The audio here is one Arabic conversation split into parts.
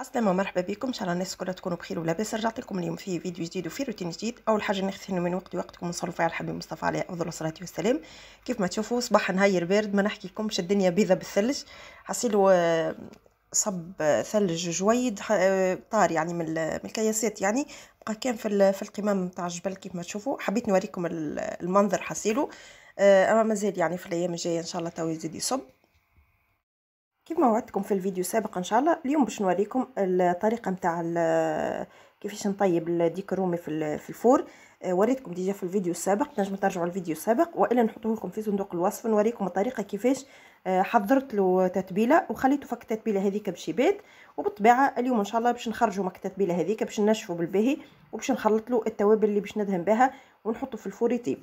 السلام ومرحبا بكم ان شاء الله الناس كلها تكونوا بخير ولاباس رجعت لكم اليوم في فيديو جديد وفي روتين جديد اول حاجه ناخذ من وقت وقتكم ونصلوا فيها على الحبيب مصطفى عليه افضل الصلاه والسلام كيف ما تشوفوا صباح نهير بارد ما نحكي لكمش الدنيا بيضه بالثلج حصيلو صب ثلج جويد طار يعني من الكياسات يعني بقى كان في في القمام نتاع الجبل كيف ما تشوفوا حبيت نوريكم المنظر حصيلو آه، اما مازال يعني في الايام الجايه ان شاء الله تو يزيد يصب كيف ما وعدتكم في الفيديو السابق ان شاء الله اليوم باش نوريكم الطريقه نتاع كيفاش نطيب الديك الرومي في في الفور آه، وريتكم ديجا في الفيديو السابق تنجموا ترجعوا الفيديو السابق والا نحطوه لكم في صندوق الوصف نوريكم الطريقه كيفاش آه، حضرت له تتبيله وخليته فك التتبيله هذيك باش يبات وبالطبيعه اليوم ان شاء الله باش نخرجوا مك التتبيله هذيك باش نشفوا بالباهي وباش نخلط له التوابل اللي باش ندهن بها ونحطه في الفور يطيب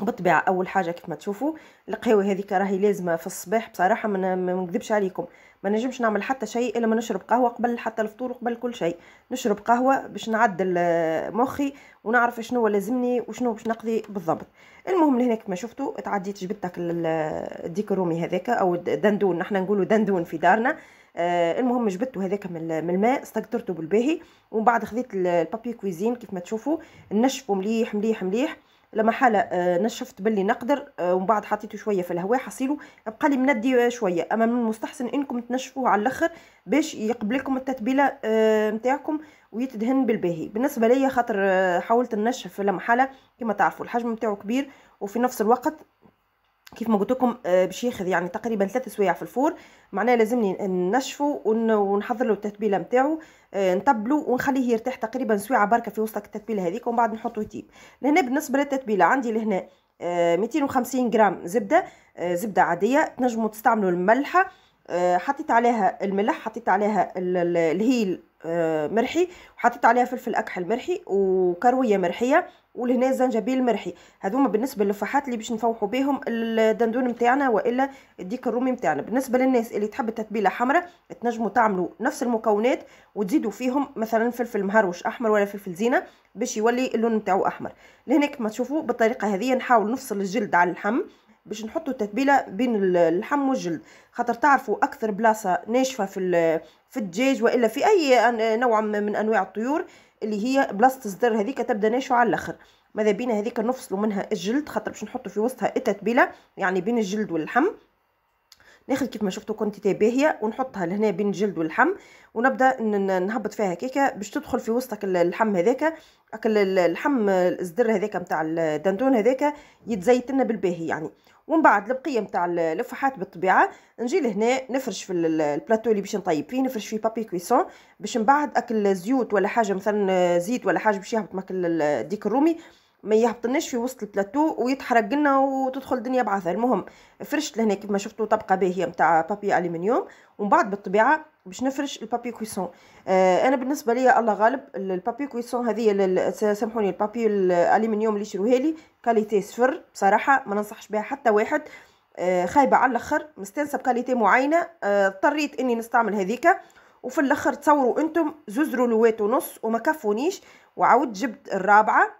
بالطبيعه اول حاجه كيف ما تشوفوا القهوه هذيك راهي لازمه في الصباح بصراحه ما نكذبش عليكم ما نجمش نعمل حتى شيء الا ما نشرب قهوه قبل حتى الفطور وقبل كل شيء نشرب قهوه باش نعدل آه، مخي ونعرف شنو لازمني وشنو باش نقضي بالضبط المهم لهنا ما شفتوا تعديت جبتك داك الديك الرومي هذاك او دندون نحنا نقولوا دندون في دارنا آه، المهم جبتو هذاك من الماء استقطرته بالباهي ومن بعد خذيت البابي كويزين كيف ما تشوفوا نشفو مليح مليح مليح لما حالة آه، نشفت باللي نقدر آه، ومن بعد حطيته شويه في الهواء حصيله بقى لي مندي شويه اما من المستحسن انكم تنشفوه على الاخر باش يقبلكم التتبيله آه، نتاعكم ويتدهن بالباهي بالنسبه ليا خاطر حاولت نشف لما حالة كما تعرفوا الحجم نتاعو كبير وفي نفس الوقت كيف ما قلت لكم آه، باش ياخذ يعني تقريبا ثلاث سوايع في الفور معناها لازمني نشفو ونحضر له التتبيله نتاعو آه، نطبلو ونخليه يرتاح تقريبا سوايع بركه في وسط التتبيله هذيك ومن بعد نحطو يطيب لهنا بالنسبه للتتبيله عندي لهنا 250 آه، غرام زبده زبده عاديه تنجموا تستعملوا الملحه آه، حطيت عليها الملح حطيت عليها الهيل آه، مرحي وحطيت عليها فلفل اكحل مرحي وكرويه مرحيه ولهنا زنجبيل مرحي هذوما بالنسبه للفحات اللي باش نفوحوا بهم الدندون نتاعنا والا الديك الرومي نتاعنا بالنسبه للناس اللي تحب التتبيله حمراء تنجموا تعملوا نفس المكونات وتزيدوا فيهم مثلا فلفل مهروش احمر ولا فلفل زينه باش يولي اللون نتاعو احمر لهناك ما تشوفوا بالطريقه هذه نحاول نفصل الجلد على اللحم باش نحطوا التتبيله بين اللحم والجلد خاطر تعرفوا اكثر بلاصه ناشفه في في الدجاج والا في اي نوع من انواع الطيور اللي هي بلاصه الصدر هذيك تبدا ناشفه على الاخر ماذا بينا هذيك نفصلوا منها الجلد خاطر باش نحطوا في وسطها التتبيله يعني بين الجلد واللحم ناخذ كيف ما شفتوا كنت باهيه ونحطها لهنا بين الجلد واللحم ونبدا نهبط فيها هكاكا باش تدخل في وسطك اللحم هذاك اكل اللحم الصدر هذاك نتاع الدندون هذاك يتزيت لنا بالباهي يعني ومن بعد البقيه نتاع الفحات بالطبيعه نجي لهنا نفرش في البلاطو اللي باش نطيب فيه نفرش فيه بابي كويسون باش من بعد اكل زيوت ولا حاجه مثلا زيت ولا حاجه باش يهبط ماكل الديك الرومي ما يهبطناش في وسط البلاتو ويتحرق لنا وتدخل دنيا بعثه المهم فرشت لهنا كيف ما شفتوا طبقه باهيه نتاع بابي الومنيوم ومن بعد بالطبيعه باش نفرش البابي كويسون آه انا بالنسبه لي الله غالب البابي كويسون هذه سامحوني البابي الالومنيوم اللي شروها لي كاليتي صفر بصراحه ما ننصحش بها حتى واحد آه خايبه على الاخر مستانسه بكاليتي معينه آه، اضطريت آه اني نستعمل هذيك وفي الاخر تصوروا انتم زوز رولوات ونص وما كفونيش وعاود جبت الرابعه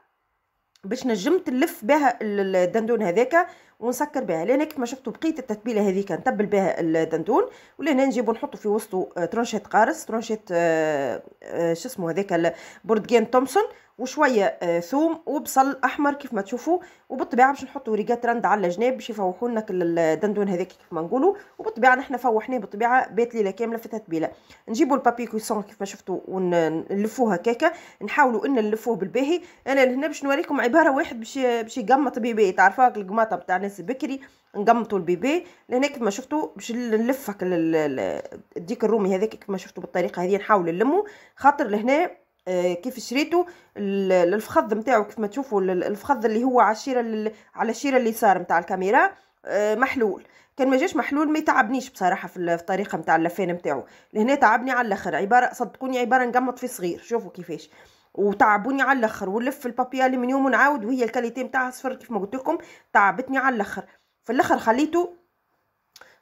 باش نجمت نلف بها الدندون هذاك ونسكر بها لان ما شفتوا بقيه التتبيله هذيك نتبل بها الدندون ولهنا نجيبو نحطو في وسطو ترونشيت قارص ترونشيت آه، آه، شو اسمه هذاك البرتقان تومسون وشويه آه، ثوم وبصل احمر كيف ما تشوفوا وبالطبيعه باش نحطوا وريقات رند على الجناب باش يفوحوا لنا الدندون هذاك كيف ما نقولوا وبالطبيعه نحنا فوحناه بالطبيعه بات ليله كامله في تتبيله نجيبوا البابي كويسون كيف ما شفتوا ونلفوه هكاكا نحاولوا ان نلفوه بالباهي انا لهنا باش نوريكم عباره واحد باش باش يقمط بيبي تعرفوها القماطه بتاع ناس بكري نقمطوا البيبي لهنا كيف ما شفتوا باش نلف الديك الرومي هذاك كيف ما شفتوا بالطريقه هذه نحاول نلمو خاطر لهنا آه، كيف شريته الفخذ نتاعو كيف ما تشوفوا الفخذ اللي هو على الشيره على الشيره اللي صار نتاع الكاميرا آه، محلول كان ما جاش محلول ما يتعبنيش بصراحه في الطريقه نتاع اللفان نتاعو لهنا تعبني على الاخر عباره صدقوني عباره نقمط في صغير شوفوا كيفاش وتعبوني على الاخر ونلف البابي الومنيوم ونعاود وهي الكاليتي نتاعها صفر كيف ما قلت لكم تعبتني على الاخر في الاخر خليته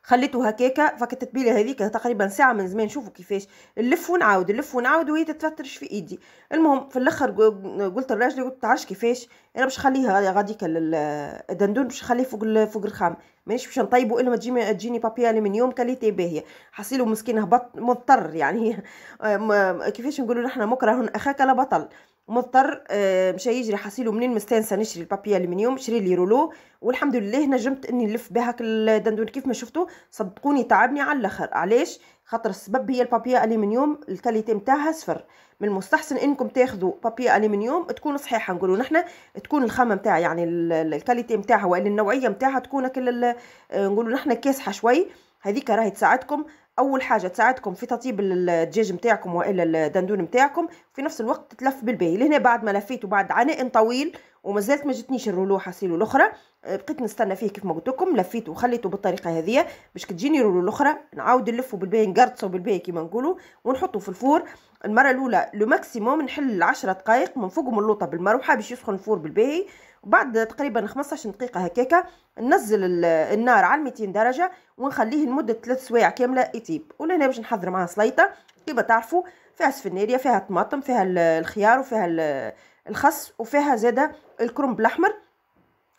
خليته هكاكا فك التتبيله هذيك تقريبا ساعه من زمان شوفوا كيفاش نلف ونعاود نلف ونعاود وهي تتفترش في ايدي المهم في الاخر قلت لراجلي قلت تعرفش كيفاش انا باش نخليها غاديك الدندون باش نخليه فوق فوق الخام مانيش باش نطيبو الا ما تجيني تجيني بابي الومنيوم يعني كاليتي باهيه حصيله مسكين هبط مضطر يعني آه، كيفاش نقولوا نحنا مكره اخاك لا بطل مضطر آه، مشى يجري حصيله منين مستانسه نشري البابي الومنيوم يعني شري لي رولو والحمد لله نجمت اني نلف بها الدندون كيف ما شفتوا صدقوني تعبني على الاخر علاش خاطر السبب هي البابيا الومنيوم الكاليتي نتاعها صفر من المستحسن انكم تاخذوا بابيا الومنيوم تكون صحيحه نقولوا نحنا تكون الخامه نتاع يعني الكاليتي نتاعها والنوعيه النوعيه نتاعها تكون كل نقولوا نحنا كاسحه شوي هذيك راهي تساعدكم اول حاجه تساعدكم في تطيب الدجاج نتاعكم والا الدندون نتاعكم في نفس الوقت تتلف بالباهي لهنا بعد ما لفيته بعد عناء طويل ومازالت ما جاتنيش الرولو سيلو الاخرى آه، بقيت نستنى فيه كيف ما قلت لكم لفيته وخليته بالطريقه هذه باش كتجيني الرولو الاخرى نعاود نلفه بالباهي نقرصو بالباهي كيما نقولوا ونحطه في الفور المره الاولى لو ماكسيموم نحل 10 دقائق من فوق من اللوطه بالمروحه باش يسخن الفور بالباهي بعد تقريبا 15 دقيقه هكاكا ننزل النار على 200 درجه ونخليه لمده 3 سوايع كامله يطيب ولهنا باش نحضر معاه سليطه كيما تعرفوا فيها سفنيريا فيها طماطم فيها الخيار وفيها الخس وفيها زاده الكرنب الاحمر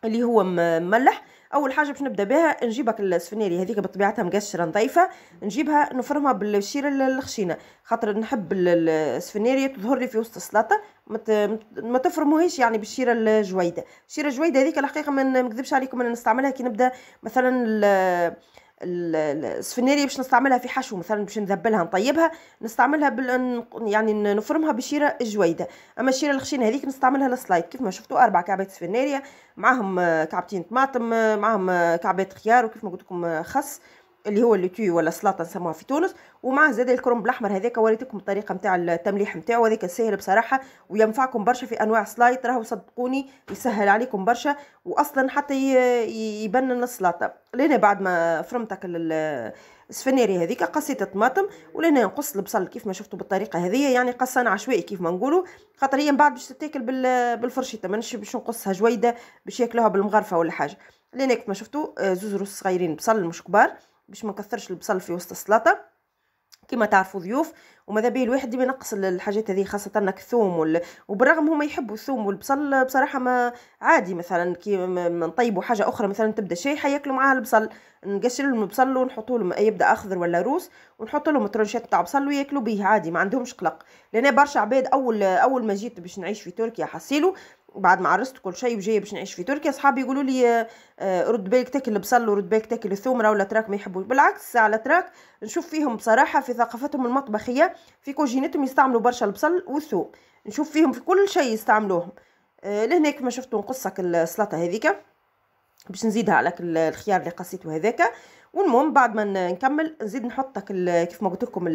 اللي هو مملح اول حاجه باش نبدا بها نجيبك السفنيري هذيك بطبيعتها مقشره نظيفه نجيبها نفرمها بالشيره الخشينه خاطر نحب السفنيري تظهر لي في وسط السلطه ما تفرموهاش يعني بالشيره الجويده الشيره الجويده هذيك الحقيقه ما نكذبش عليكم انا نستعملها كي نبدا مثلا السفناريه باش نستعملها في حشو مثلا باش نذبلها نطيبها نستعملها يعني نفرمها بشيره جويده اما الشيره الخشينه هذيك نستعملها للسلايد كيف ما شفتوا اربع كعبات سفناريه معاهم كعبتين طماطم معاهم كعبات خيار وكيف ما قلت لكم خس اللي هو اللي ولا سلطه نسموها في تونس ومع زاد الكرنب الاحمر هذاك وريتكم الطريقه نتاع التمليح نتاعو هذاك سهل بصراحه وينفعكم برشا في انواع سلايت راهو صدقوني يسهل عليكم برشا واصلا حتى يبنن السلطه لهنا بعد ما فرمتك السفنيري هذيك قصيت الطماطم ولهنا نقص البصل كيف ما شفتوا بالطريقه هذه يعني قصان عشوائي كيف ما نقولوا خاطر هي من بعد باش تتاكل بالفرشيطه مانيش باش نقصها جويده باش ياكلوها بالمغرفه ولا حاجه لهنا كيف ما شفتوا آه، زوز روس صغيرين بصل مش كبار باش ما نكثرش البصل في وسط السلطه كما تعرفوا ضيوف وماذا به الواحد ديما ينقص الحاجات هذه خاصه انك الثوم وال... وبالرغم هما يحبوا الثوم والبصل بصراحه ما عادي مثلا كي نطيبوا حاجه اخرى مثلا تبدا شاي حياكلوا معاها البصل نقشر لهم البصل ونحطوا لهم يبدا اخضر ولا روس ونحط لهم ترونشات تاع بصل وياكلوا به عادي ما عندهمش قلق لان برشا عباد اول اول ما جيت باش نعيش في تركيا حصيلو وبعد ما عرست كل شيء وجايه باش نعيش في تركيا صحابي يقولوا لي آه، رد بالك تاكل البصل ورد بالك تاكل الثوم راه الاتراك ما يحبوش بالعكس على تراك نشوف فيهم بصراحه في ثقافتهم المطبخيه في كوجينتهم يستعملوا برشا البصل والثوم نشوف فيهم في كل شيء يستعملوهم آه، لهنا كما شفتوا نقصك السلطه هذيك باش نزيدها على الخيار اللي قصيته هذاك والمهم بعد ما نكمل نزيد نحط كيف ما قلت لكم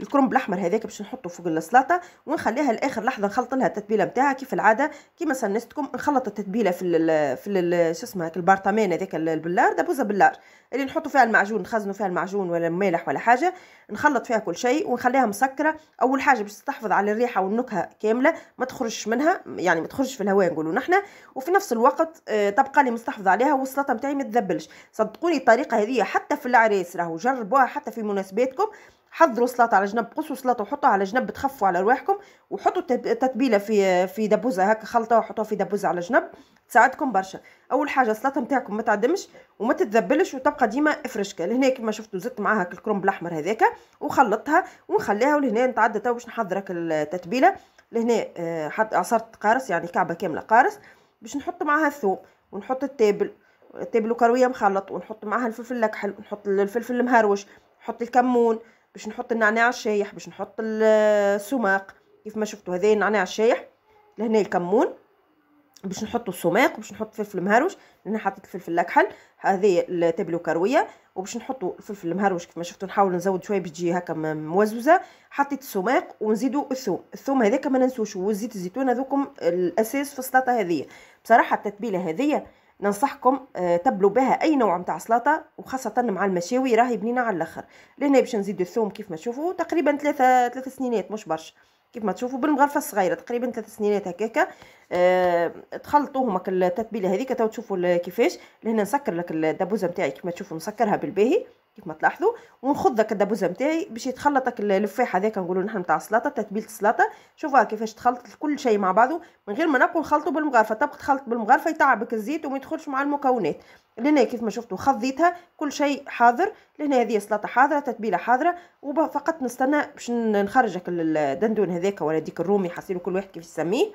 الكرنب الاحمر هذاك باش نحطه فوق السلطه ونخليها لاخر لحظه نخلط لها التتبيله نتاعها كيف العاده كيما سنستكم نخلط التتبيله في الـ في ال شو اسمه البرطمان هذاك البلار دبوزه بلار اللي نحطوا فيها المعجون نخزنوا فيها المعجون ولا المالح ولا حاجه نخلط فيها كل شيء ونخليها مسكره اول حاجه باش تحفظ على الريحه والنكهه كامله ما تخرجش منها يعني ما تخرجش في الهواء نقولوا نحنا وفي نفس الوقت تبقى آه، لي مستحفظه عليها والسلطه نتاعي ما تذبلش صدقوني الطريقه هذه حتى في العريس راهو جربوها حتى في مناسباتكم حضروا سلطة على جنب قصوا سلطة وحطوها على جنب تخفوا على رواحكم وحطوا تتبيله في في دبوزه هكا خلطوها وحطوها في دبوزه على جنب تساعدكم برشا اول حاجه السلطه نتاعكم ما تعدمش وما تتذبلش وتبقى ديما فرشكه لهنا كما شفتوا زدت معاها الكرنب الاحمر هذاك وخلطتها ونخليها ولهنا نتعدى تو باش نحضر التتبيله لهنا آه، حط عصرت قارص يعني كعبه كامله قارص باش نحط معاها الثوم ونحط التابل تابل كروية مخلط ونحط معها الفلفل الاكحل ونحط الفلفل المهروش نحط الكمون باش نحط النعناع الشايح باش نحط السماق كيف ما شفتوا هذا النعناع الشايح لهنا الكمون باش نحطوا السماق باش نحط فلفل مهروش لان حطيت الفلفل الاكحل هذه التابلو كرويه وباش نحطوا الفلفل المهروش كيف ما شفتوا نحاول نزود شويه باش تجي هكا موزوزه حطيت السماق ونزيدوا الثوم الثوم هذاك ما ننسوش وزيت الزيتون هذوكم الاساس في السلطه هذه بصراحه التتبيله هذه ننصحكم آه، تبلوا بها اي نوع متاع سلطه وخاصه مع المشاوي راهي بنينه على الاخر لهنا باش نزيد الثوم كيف ما تشوفوا تقريبا ثلاثة ثلاثة سنينات مش برشا كيف ما تشوفوا بالمغرفه الصغيره تقريبا ثلاثة سنينات هكاكا أه تخلطوهم التتبيله هذيك تو تشوفوا كيفاش لهنا نسكر لك الدبوزه نتاعي كيف ما تشوفوا نسكرها بالباهي كيف ما تلاحظوا ونخض هكا الدبوزه نتاعي باش يتخلطك اللفاح هذاك نقولوا نحن نتاع السلطه تتبيله السلطه شوفوا كيفاش تخلط كل شيء مع بعضه من غير ما نبقوا نخلطوا بالمغرفه تبقى تخلط بالمغرفه يتعبك الزيت وما يدخلش مع المكونات لهنا كيف ما شفتوا خضيتها كل شيء حاضر لهنا هذه سلطه حاضره تتبيله حاضره وفقط نستنى باش نخرجك الدندون هذاك ولا ديك الرومي حاصيلو كل واحد كيف يسميه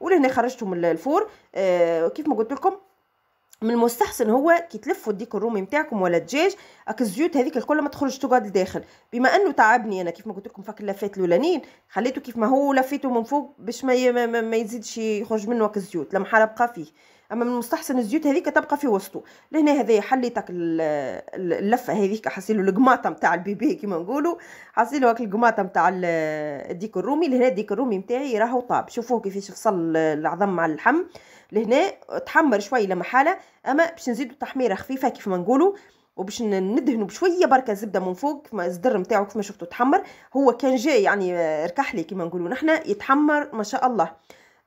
ولهنا خرجتهم من الفور آه كيف ما قلت لكم من المستحسن هو كي تلفوا الديك الرومي نتاعكم ولا الدجاج اك الزيوت هذيك الكل ما تخرج تقعد لداخل بما انه تعبني انا كيف ما قلت لكم فك اللفات الاولانيين خليته كيف ما هو لفيته من فوق باش ما ما يزيدش يخرج منه الزيوت لما بقى فيه اما من المستحسن الزيوت هذيك تبقى في وسطه لهنا هذا حليتك اللفه هذيك حاسيلو القماطه نتاع البيبي كيما نقولوا حاسيلو هاك القماطه نتاع الديك الرومي لهنا الديك الرومي نتاعي راهو طاب شوفوه كيفاش فصل العظم مع اللحم لهنا تحمر شويه لما حاله اما باش نزيدو تحميره خفيفه كيف ما نقولو وباش ندهنو بشويه بركه زبده من فوق كما الزدر نتاعو كيف ما تحمر هو كان جاي يعني آه، ركحلي كيما نقولو نحنا يتحمر ما شاء الله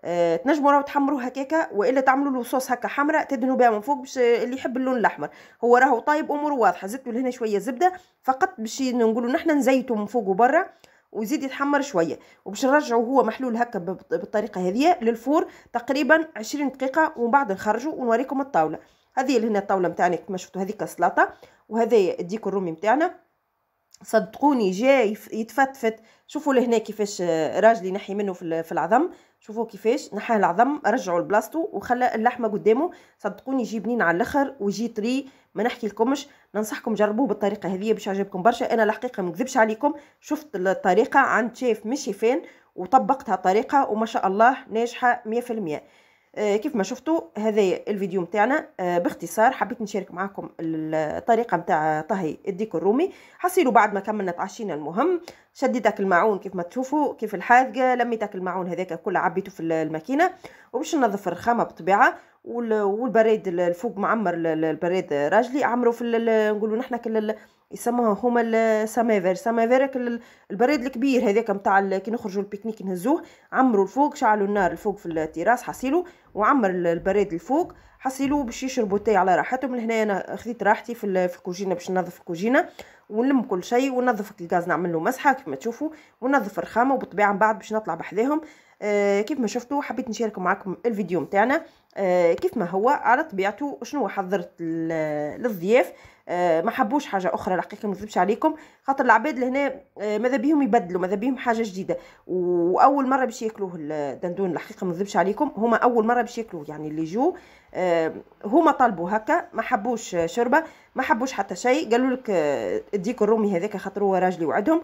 أه تنجموا راهو تحمروه هكاكا والا تعملوا له صوص هكا حمراء تدهنوا بها من فوق باش آه، اللي يحب اللون الاحمر هو راهو طايب اموره واضحه زدتوا لهنا شويه زبده فقط باش نقولوا نحنا نزيتوا من فوق وبرا ويزيد يتحمر شويه وباش نرجعه هو محلول هكا بالطريقه هذه للفور تقريبا 20 دقيقه ومن بعد نخرجه ونوريكم الطاوله هذه اللي هنا الطاوله نتاعنا كما شفتوا هذيك السلطه وهذا الديك الرومي نتاعنا صدقوني جاي يتفتفت شوفوا لهنا كيفاش راجلي نحي منه في العظم شوفوا كيفاش نحى العظم رجعوا لبلاصتو وخلى اللحمه قدامه صدقوني يجي بنين على الاخر ويجي طري ما نحكي لكمش ننصحكم جربوه بالطريقه هذه باش يعجبكم برشا انا الحقيقه ما نكذبش عليكم شفت الطريقه عند شيف مشي فين وطبقتها طريقه وما شاء الله ناجحه 100% آه، كيف ما شفتوا هذا الفيديو متاعنا آه، باختصار حبيت نشارك معاكم الطريقه متاع طهي الديك الرومي حصيلوا بعد ما كملنا تعشينا المهم شديتك الماعون كيف ما تشوفوا كيف الحاذقه لميتك الماعون هذاك كله عبيته في الماكينه وباش ننظف الرخامه بطبيعه والبريد الفوق معمر البريد راجلي عمرو في نقولوا نحنا يسموها هما السمافير سمافير البريد الكبير هذاك نتاع كي نخرجوا البيكنيك نهزوه عمروا الفوق شعلوا النار الفوق في التراس حصيلو وعمر البريد الفوق حصيلو باش يشربوا تاي على راحتهم لهنا انا خذيت راحتي في الكوجينه باش ننظف الكوجينه ونلم كل شيء ونظف الغاز نعمل له مسحه كما تشوفوا ونظف الرخامه وبالطبيعه من بعد باش نطلع بحذاهم آه، كيف ما شفتوا حبيت نشارك معكم الفيديو متاعنا آه، كيف ما هو على طبيعته شنو حضرت للضياف آه، ما حبوش حاجه اخرى الحقيقه ما نكذبش عليكم خاطر العباد لهنا ماذا بيهم يبدلوا ماذا بيهم حاجه جديده واول مره باش ياكلوه الدندون الحقيقه ما نكذبش عليكم هما اول مره باش ياكلوه يعني اللي جو هما طلبوا هكا ما حبوش شربه ما حبوش حتى شيء قالوا لك اديك الرومي هذاك خاطر هو راجلي وعدهم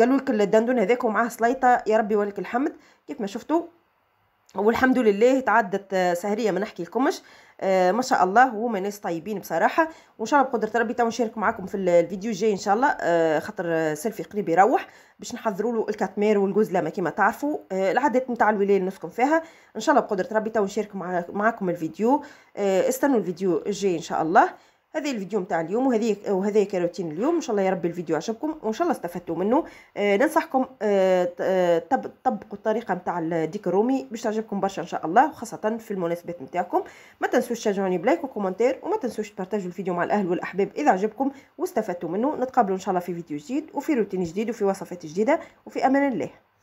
قالوا لك الدندون هذاك ومعاه سليطه يا ربي ولك الحمد كيف ما شفتوا والحمد لله تعدت آه، سهريه ما نحكي لكمش آه، ما شاء الله هما ناس طيبين بصراحه وان شاء الله بقدره ربي تو نشارك معاكم في الفيديو الجاي ان شاء الله آه، خاطر سيلفي قريب يروح باش نحضروا له الكاتمير والجزلمه كما تعرفوا العادات نتاع الولايه اللي نسكن فيها ان شاء الله بقدره ربي تو نشارك معاكم الفيديو استنوا الفيديو الجاي ان شاء الله هذا الفيديو نتاع اليوم وهذه وهذا كروتين اليوم ان شاء الله يا ربي الفيديو عجبكم وان شاء الله استفدتوا منه آه ننصحكم آه, آه، طبقوا الطريقه نتاع الديك الرومي باش تعجبكم برشا ان شاء الله وخاصه في المناسبات نتاعكم ما تنسوش تشجعوني بلايك وكومنتير وما تنسوش تبارطاجوا الفيديو مع الاهل والاحباب اذا عجبكم واستفدتوا منه نتقابلوا ان شاء الله في فيديو جديد وفي روتين جديد وفي وصفات جديده وفي امان الله